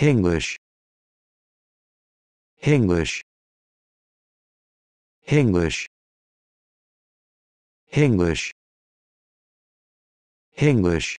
English English English English English